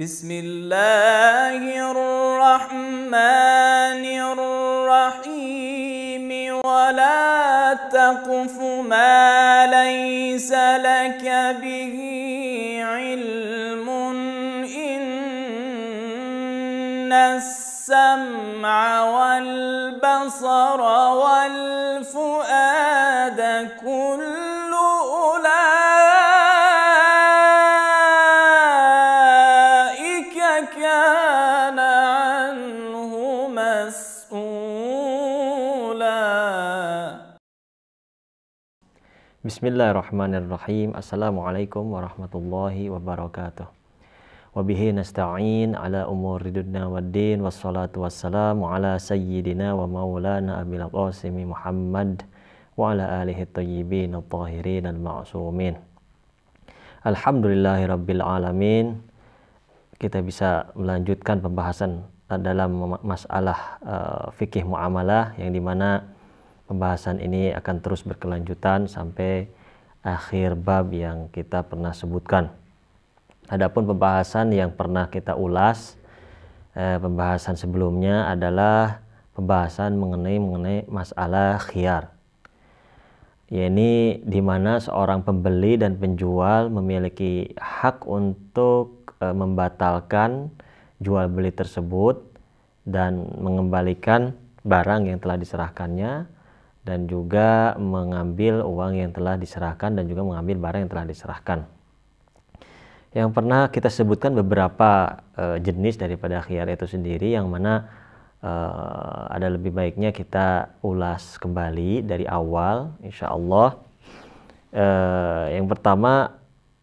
بسم الله الرحمن الرحيم ولا تقف ما ليس لك به علم إن السمع والبصر كان عنه مسؤولا بسم الله الرحمن الرحيم السلام عليكم ورحمة الله وبركاته وبه نستعين على أمور الدنيا والدين والصلاة والسلام على سيدنا ومولانا أبي القاسم محمد وعلى آله الطيبين الطاهرين المعصومين الحمد لله رب العالمين kita bisa melanjutkan pembahasan dalam masalah uh, fikih muamalah yang dimana pembahasan ini akan terus berkelanjutan sampai akhir bab yang kita pernah sebutkan. Adapun pembahasan yang pernah kita ulas eh, pembahasan sebelumnya adalah pembahasan mengenai mengenai masalah khiyar. yaitu di mana seorang pembeli dan penjual memiliki hak untuk Eh, membatalkan jual beli tersebut dan mengembalikan barang yang telah diserahkannya dan juga mengambil uang yang telah diserahkan dan juga mengambil barang yang telah diserahkan. Yang pernah kita sebutkan beberapa e, jenis daripada khiar itu sendiri yang mana e, ada lebih baiknya kita ulas kembali dari awal insyaallah Allah. yang pertama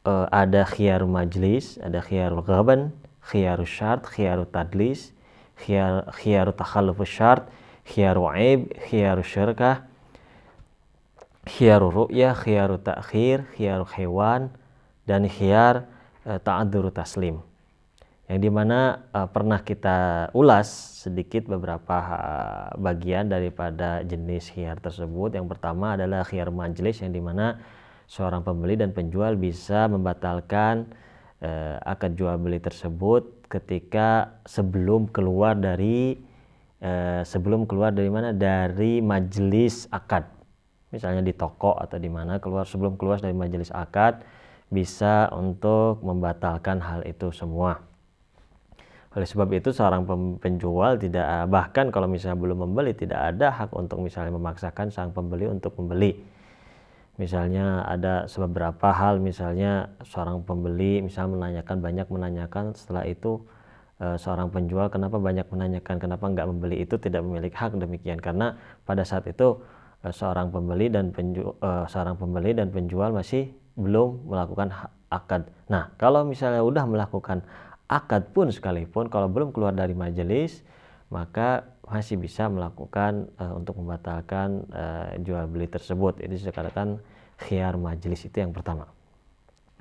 uh, ada khiar majlis, ada khiyarul gaban, khiyarul syart, khiyarul tadlis, khiyar khiyarul takhallufus syart, khiyarul aib, khiyarul syirkah, khiyarul ru'ya, khiyarul ta'khir, khiyarul hewan, dan khiyar uh, taslim. Yang dimana uh, eh, pernah kita ulas sedikit beberapa uh, bagian daripada jenis khiyar tersebut. Yang pertama adalah khiyar majlis yang dimana seorang pembeli dan penjual bisa membatalkan eh, akad jual beli tersebut ketika sebelum keluar dari eh, sebelum keluar dari mana dari majelis akad misalnya di toko atau di mana keluar sebelum keluar dari majelis akad bisa untuk membatalkan hal itu semua. Oleh sebab itu seorang penjual tidak bahkan kalau misalnya belum membeli tidak ada hak untuk misalnya memaksakan sang pembeli untuk membeli misalnya ada beberapa hal misalnya seorang pembeli misalnya menanyakan banyak menanyakan setelah itu e, seorang penjual kenapa banyak menanyakan kenapa nggak membeli itu tidak memiliki hak demikian karena pada saat itu e, seorang pembeli dan penjual e, eh, seorang pembeli dan penjual masih belum melakukan akad nah kalau misalnya sudah melakukan akad pun sekalipun kalau belum keluar dari majelis maka masih bisa melakukan uh, untuk membatalkan uh, jual beli tersebut. Itu dikatakan khiar majelis itu yang pertama.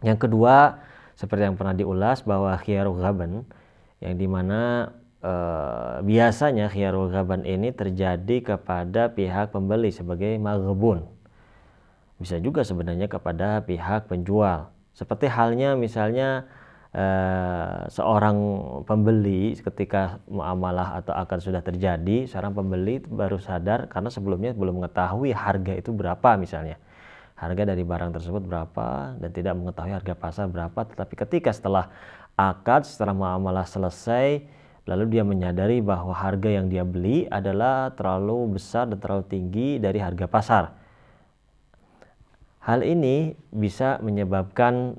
Yang kedua, seperti yang pernah diulas bahwa khiar ghaban yang dimana uh, eh, biasanya khiar ghaban ini terjadi kepada pihak pembeli sebagai maghbun. Bisa juga sebenarnya kepada pihak penjual. Seperti halnya misalnya Eh, seorang pembeli ketika muamalah atau akad sudah terjadi, seorang pembeli baru sadar karena sebelumnya belum mengetahui harga itu berapa misalnya. Harga dari barang tersebut berapa dan tidak mengetahui harga pasar berapa, tetapi ketika setelah akad, setelah muamalah selesai, lalu dia menyadari bahwa harga yang dia beli adalah terlalu besar dan terlalu tinggi dari harga pasar Hal ini bisa menyebabkan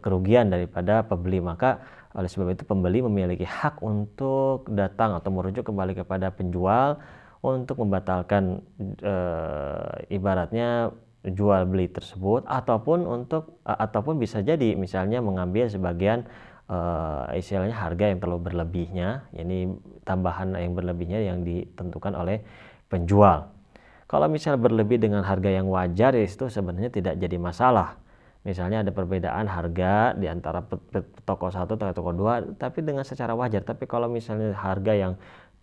kerugian daripada pembeli. Maka oleh sebab itu pembeli memiliki hak untuk datang atau merujuk kembali kepada penjual untuk membatalkan e, ibaratnya jual beli tersebut ataupun untuk ataupun bisa jadi misalnya mengambil sebagian e, istilahnya harga yang terlalu berlebihnya, yani tambahan yang berlebihnya yang ditentukan oleh penjual. Kalau misalnya berlebih dengan harga yang wajar ya itu sebenarnya tidak jadi masalah. Misalnya ada perbedaan harga di antara toko satu atau toko dua, tapi dengan secara wajar. Tapi kalau misalnya harga yang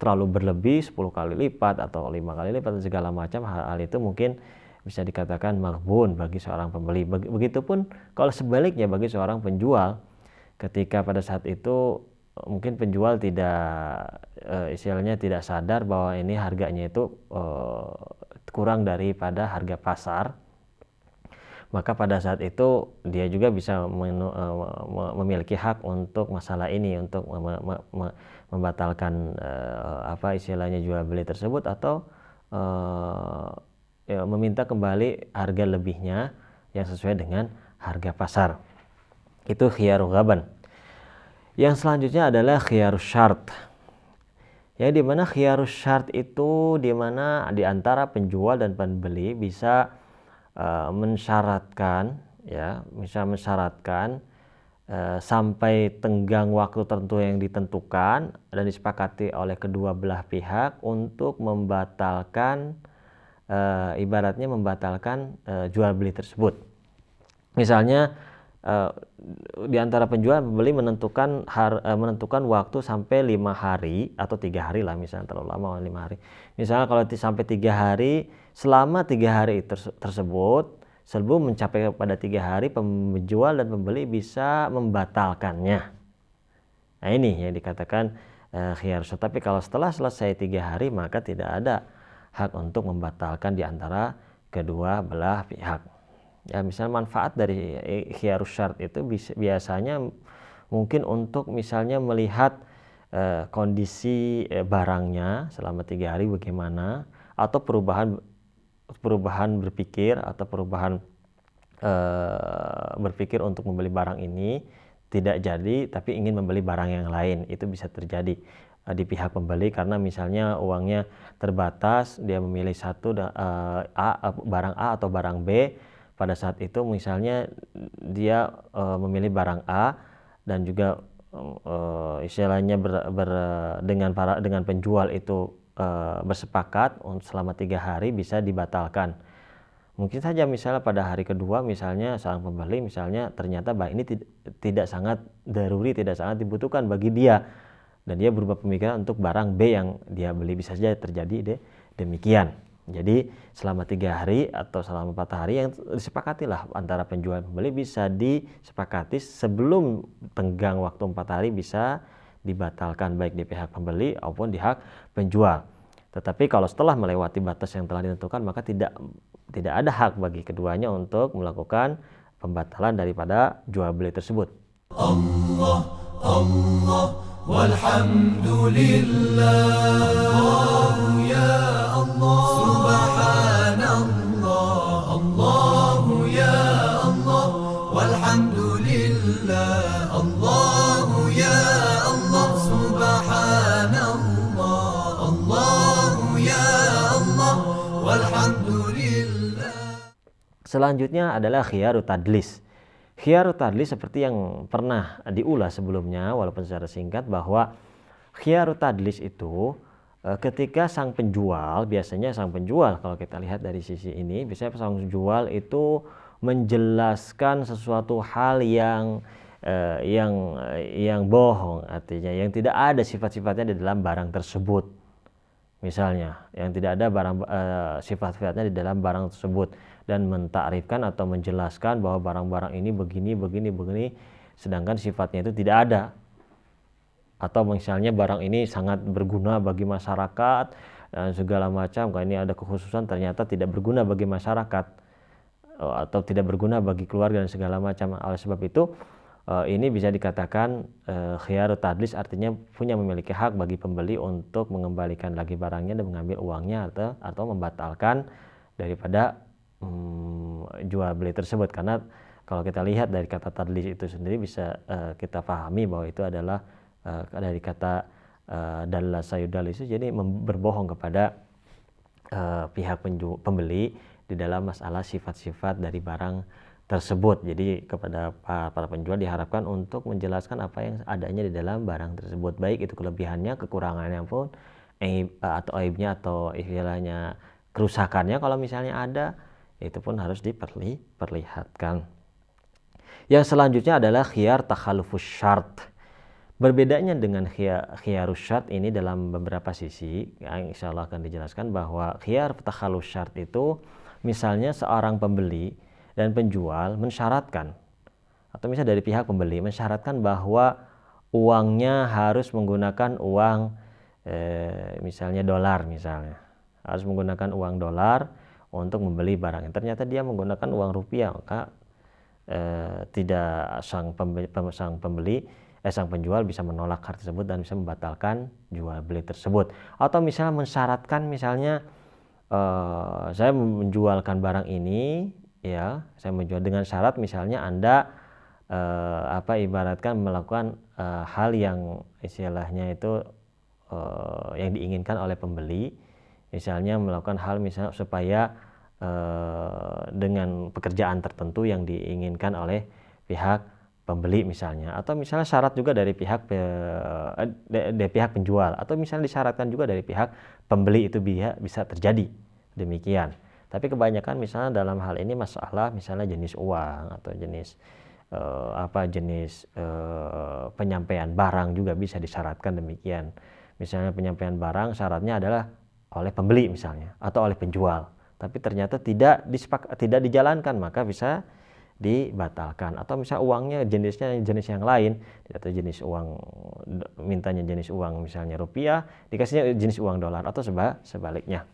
terlalu berlebih 10 kali lipat atau lima kali lipat dan segala macam hal, hal itu mungkin bisa dikatakan malbun bagi seorang pembeli. Begitupun kalau sebaliknya bagi seorang penjual ketika pada saat itu mungkin penjual tidak e, istilahnya tidak sadar bahwa ini harganya itu e, kurang daripada harga pasar maka pada saat itu dia juga bisa eh, memiliki hak untuk masalah ini untuk membatalkan eh, apa istilahnya jual beli tersebut atau eh, ya, meminta kembali harga lebihnya yang sesuai dengan harga pasar itu khiyar gaban yang selanjutnya adalah khiyar syart ya di mana khiyarus syarat itu di mana di antara penjual dan pembeli bisa uh, mensyaratkan ya bisa mensyaratkan uh, sampai tenggang waktu tertentu yang ditentukan dan disepakati oleh kedua belah pihak untuk membatalkan uh, ibaratnya membatalkan uh, jual beli tersebut misalnya Eh, di antara penjual pembeli menentukan har, uh, menentukan waktu sampai lima hari atau tiga hari lah misalnya terlalu lama oh, lima hari misalnya kalau sampai tiga hari selama tiga hari terse tersebut sebelum mencapai pada tiga hari penjual dan pembeli bisa membatalkannya nah ini yang dikatakan uh, tapi kalau setelah selesai tiga hari maka tidak ada hak untuk membatalkan di antara kedua belah pihak ya misalnya manfaat dari khiyarus syart itu biasanya mungkin untuk misalnya melihat eh, kondisi eh, barangnya selama tiga hari bagaimana atau perubahan perubahan berpikir atau perubahan eh, berpikir untuk membeli barang ini tidak jadi tapi ingin membeli barang yang lain itu bisa terjadi eh, di pihak pembeli karena misalnya uangnya terbatas dia memilih satu uh, A, barang A atau barang B pada saat itu misalnya dia e, memilih barang A dan juga e, istilahnya ber, ber, dengan para dengan penjual itu e, bersepakat selama tiga hari bisa dibatalkan mungkin saja misalnya pada hari kedua misalnya seorang pembeli misalnya ternyata bah ini tid tidak sangat daruri tidak sangat dibutuhkan bagi dia dan dia berubah pemikiran untuk barang B yang dia beli bisa saja terjadi deh demikian jadi selama tiga hari atau selama empat hari yang disepakati lah antara penjual pembeli bisa disepakati sebelum tenggang waktu empat hari bisa dibatalkan baik di pihak pembeli maupun di hak penjual. Tetapi kalau setelah melewati batas yang telah ditentukan maka tidak tidak ada hak bagi keduanya untuk melakukan pembatalan daripada jual beli tersebut. Allah, Allah, walhamdulillah, ya Selanjutnya adalah khiyaru tadlis. Khiyaru tadlis seperti yang pernah diulas sebelumnya walaupun secara singkat bahwa khiyaru tadlis itu eh, ketika sang penjual biasanya sang penjual kalau kita lihat dari sisi ini biasanya sang penjual itu menjelaskan sesuatu hal yang eh, yang eh, yang bohong artinya yang tidak ada sifat-sifatnya di dalam barang tersebut misalnya yang tidak ada barang e, sifat-sifatnya di dalam barang tersebut dan mentakrifkan atau menjelaskan bahwa barang-barang ini begini begini begini sedangkan sifatnya itu tidak ada atau misalnya barang ini sangat berguna bagi masyarakat dan segala macam kalau ini ada kekhususan ternyata tidak berguna bagi masyarakat atau tidak berguna bagi keluarga dan segala macam oleh sebab itu Eh, ini bisa dikatakan uh, eh, khiyar tadlis artinya punya memiliki hak bagi pembeli untuk mengembalikan lagi barangnya dan mengambil uangnya atau atau membatalkan daripada um, jual beli tersebut karena kalau kita lihat dari kata tadlis itu sendiri bisa uh, kita pahami bahwa itu adalah uh, dari kata uh, dalla sayudalis jadi berbohong kepada uh, pihak pembeli di dalam masalah sifat-sifat dari barang tersebut. Jadi kepada para penjual diharapkan untuk menjelaskan apa yang adanya di dalam barang tersebut, baik itu kelebihannya, kekurangannya pun, eh, atau aibnya atau istilahnya kerusakannya kalau misalnya ada, itu pun harus diperlihatkan. Yang selanjutnya adalah khiyar takhalufus syart. Berbedanya dengan khiyar syart ini dalam beberapa sisi, yang insya Allah akan dijelaskan bahwa khiyar takhalufus syart itu misalnya seorang pembeli dan penjual mensyaratkan atau misalnya dari pihak pembeli mensyaratkan bahwa uangnya harus menggunakan uang eh, misalnya dolar misalnya harus menggunakan uang dolar untuk membeli barang ternyata dia menggunakan uang rupiah maka eh, tidak sang pembeli, sang pembeli eh, sang penjual bisa menolak hal tersebut dan bisa membatalkan jual beli tersebut atau misalnya mensyaratkan misalnya eh, saya menjualkan barang ini ya saya menjual dengan syarat misalnya anda eh, apa ibaratkan melakukan eh, hal yang istilahnya itu eh, yang diinginkan oleh pembeli misalnya melakukan hal misalnya supaya eh, dengan pekerjaan tertentu yang diinginkan oleh pihak pembeli misalnya atau misalnya syarat juga dari pihak eh, dari pihak penjual atau misalnya disyaratkan juga dari pihak pembeli itu bisa terjadi demikian. Tapi kebanyakan misalnya dalam hal ini masalah misalnya jenis uang atau jenis uh, apa jenis uh, penyampaian barang juga bisa disyaratkan demikian. Misalnya penyampaian barang syaratnya adalah oleh pembeli misalnya atau oleh penjual. Tapi ternyata tidak disepak, tidak dijalankan maka bisa dibatalkan atau misalnya uangnya jenisnya jenis yang lain atau jenis uang mintanya jenis uang misalnya rupiah dikasihnya jenis uang dolar atau sebaliknya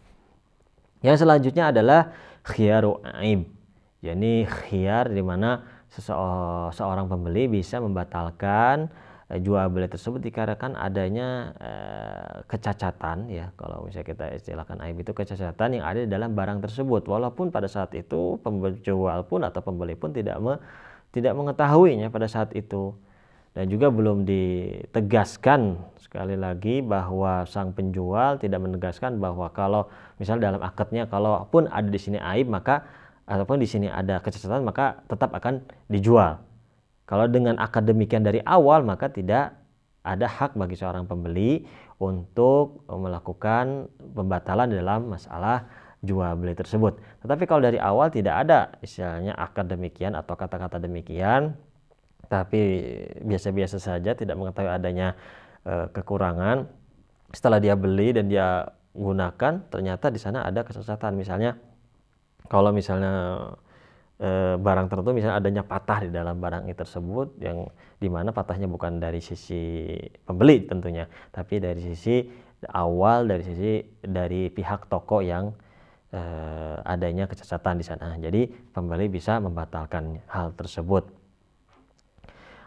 yang selanjutnya adalah khiyaru aib. Yani khiyar di mana seorang pembeli bisa membatalkan eh, jual beli tersebut dikarenakan adanya eh, kecacatan ya kalau misalnya kita istilahkan aib itu kecacatan yang ada di dalam barang tersebut walaupun pada saat itu pembeli jual pun atau pembeli pun tidak me, tidak mengetahuinya pada saat itu dan juga belum ditegaskan sekali lagi bahwa sang penjual tidak menegaskan bahwa kalau misalnya dalam akadnya kalaupun ada di sini aib maka ataupun di sini ada kecacatan maka tetap akan dijual. Kalau dengan akad demikian dari awal maka tidak ada hak bagi seorang pembeli untuk melakukan pembatalan dalam masalah jual beli tersebut. Tetapi kalau dari awal tidak ada istilahnya akad demikian atau kata-kata demikian, tapi biasa-biasa saja tidak mengetahui adanya e, kekurangan setelah dia beli dan dia gunakan ternyata di sana ada kesesatan misalnya kalau misalnya e, barang tertentu misalnya adanya patah di dalam barang itu tersebut yang dimana patahnya bukan dari sisi pembeli tentunya tapi dari sisi awal dari sisi dari pihak toko yang e, adanya kesesatan di sana. Jadi pembeli bisa membatalkan hal tersebut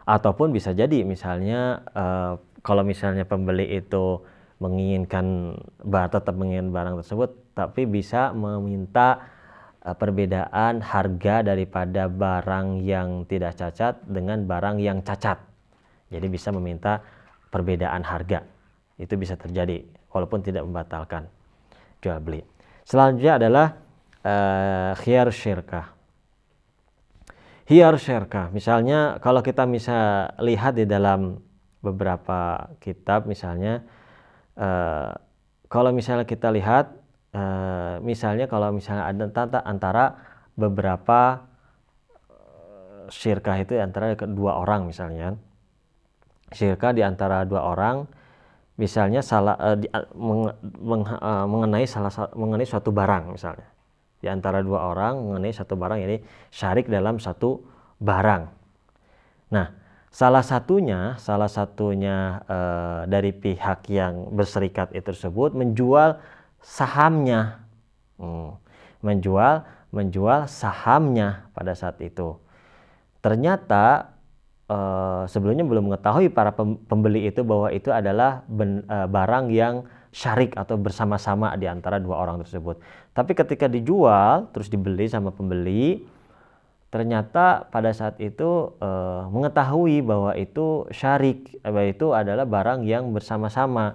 ataupun bisa jadi misalnya uh, kalau misalnya pembeli itu menginginkan barang tetap menginginkan barang tersebut tapi bisa meminta uh, perbedaan harga daripada barang yang tidak cacat dengan barang yang cacat jadi bisa meminta perbedaan harga itu bisa terjadi walaupun tidak membatalkan jual beli selanjutnya adalah uh, eh, khiyar syirkah hiar syarkah. Misalnya kalau kita bisa lihat di dalam beberapa kitab misalnya uh, kalau misalnya kita lihat uh, misalnya kalau misalnya ada tata antara beberapa eh, syirkah itu antara dua orang misalnya syirkah di antara dua orang misalnya salah uh, di, meng, meng, uh, mengenai salah mengenai suatu barang misalnya di antara dua orang mengenai satu barang ini syarik dalam satu barang. Nah, salah satunya salah satunya e, dari pihak yang berserikat itu tersebut menjual sahamnya. Hmm, menjual menjual sahamnya pada saat itu. Ternyata e, sebelumnya belum mengetahui para pembeli itu bahwa itu adalah ben, e, barang yang syarik atau bersama-sama di antara dua orang tersebut. Tapi ketika dijual terus dibeli sama pembeli, ternyata pada saat itu e, mengetahui bahwa itu syarik, eh, bahwa itu adalah barang yang bersama-sama.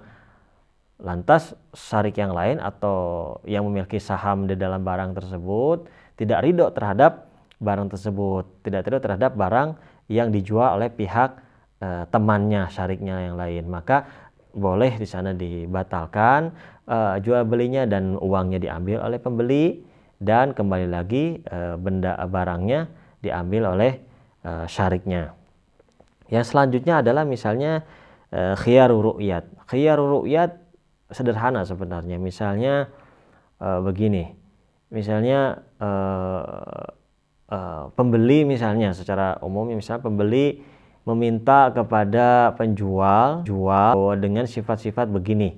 Lantas syarik yang lain atau yang memiliki saham di dalam barang tersebut tidak ridho terhadap barang tersebut, tidak ridho terhadap barang yang dijual oleh pihak eh, temannya syariknya yang lain. Maka boleh di sana dibatalkan uh, jual belinya dan uangnya diambil oleh pembeli dan kembali lagi uh, benda barangnya diambil oleh uh, syariknya. Yang selanjutnya adalah misalnya uh, khiyaru ru'yat. Khiyaru ru'yat sederhana sebenarnya. Misalnya uh, begini. Misalnya uh, uh, pembeli misalnya secara umum misalnya pembeli meminta kepada penjual jual bahwa dengan sifat-sifat begini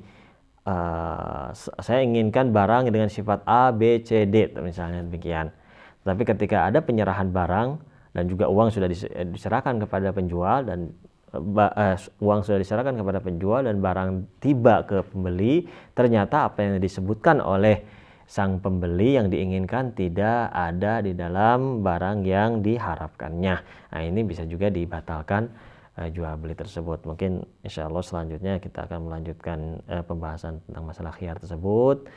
uh, saya inginkan barang dengan sifat A B C D misalnya demikian tapi ketika ada penyerahan barang dan juga uang sudah eh, diserahkan kepada penjual dan uh, uang sudah diserahkan kepada penjual dan barang tiba ke pembeli ternyata apa yang disebutkan oleh sang pembeli yang diinginkan tidak ada di dalam barang yang diharapkannya. Nah, ini bisa juga dibatalkan uh, jual beli tersebut. Mungkin insya Allah selanjutnya kita akan melanjutkan uh, pembahasan tentang masalah khiar tersebut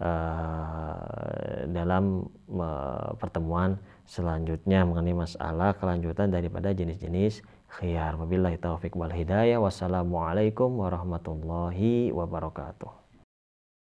uh, dalam uh, pertemuan selanjutnya mengenai masalah kelanjutan daripada jenis-jenis khiar. Wabillahi taufik wal hidayah. Wassalamualaikum warahmatullahi wabarakatuh.